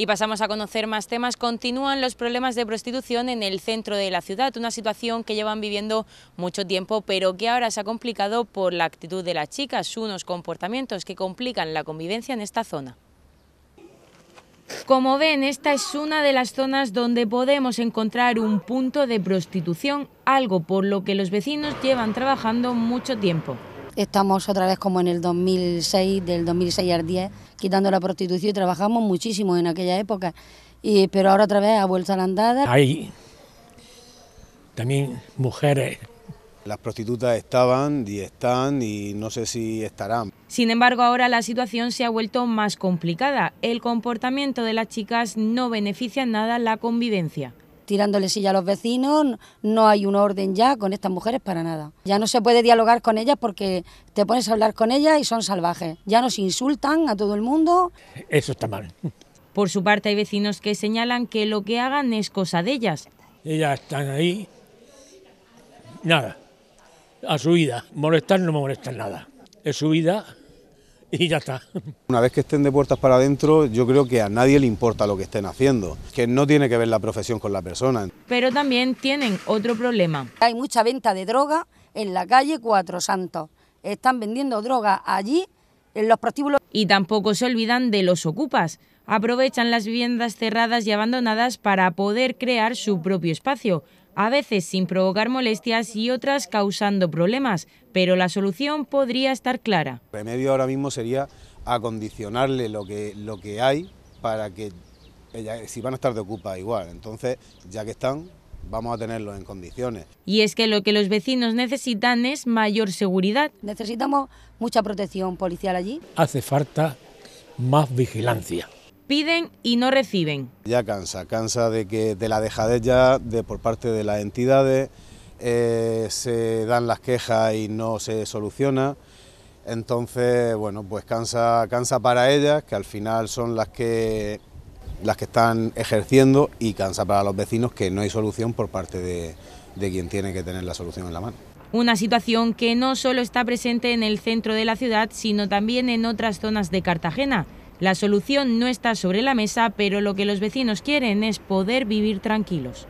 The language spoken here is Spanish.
Y pasamos a conocer más temas. Continúan los problemas de prostitución en el centro de la ciudad, una situación que llevan viviendo mucho tiempo, pero que ahora se ha complicado por la actitud de las chicas, unos comportamientos que complican la convivencia en esta zona. Como ven, esta es una de las zonas donde podemos encontrar un punto de prostitución, algo por lo que los vecinos llevan trabajando mucho tiempo estamos otra vez como en el 2006, del 2006 al 10, quitando la prostitución y trabajamos muchísimo en aquella época, pero ahora otra vez ha vuelto a la andada. Hay también mujeres las prostitutas estaban y están y no sé si estarán. Sin embargo, ahora la situación se ha vuelto más complicada. El comportamiento de las chicas no beneficia en nada la convivencia tirándole silla a los vecinos, no hay un orden ya con estas mujeres para nada. Ya no se puede dialogar con ellas porque te pones a hablar con ellas y son salvajes. Ya nos insultan a todo el mundo. Eso está mal. Por su parte hay vecinos que señalan que lo que hagan es cosa de ellas. Ellas están ahí, nada, a su vida. Molestar no me molesta nada. Es su vida, y ya está. Una vez que estén de puertas para adentro, yo creo que a nadie le importa lo que estén haciendo, que no tiene que ver la profesión con la persona. Pero también tienen otro problema. Hay mucha venta de droga en la calle Cuatro Santos. Están vendiendo droga allí, en los prostíbulos. Y tampoco se olvidan de los ocupas. Aprovechan las viviendas cerradas y abandonadas para poder crear su propio espacio, a veces sin provocar molestias y otras causando problemas, pero la solución podría estar clara. El remedio ahora mismo sería acondicionarle lo que, lo que hay para que si van a estar de ocupa igual, entonces ya que están vamos a tenerlos en condiciones. Y es que lo que los vecinos necesitan es mayor seguridad. Necesitamos mucha protección policial allí. Hace falta más vigilancia piden y no reciben. Ya cansa, cansa de que de la dejadez ya de por parte de las entidades eh, se dan las quejas y no se soluciona. Entonces, bueno, pues cansa, cansa para ellas, que al final son las que las que están ejerciendo y cansa para los vecinos que no hay solución por parte de, de quien tiene que tener la solución en la mano. Una situación que no solo está presente en el centro de la ciudad, sino también en otras zonas de Cartagena. La solución no está sobre la mesa, pero lo que los vecinos quieren es poder vivir tranquilos.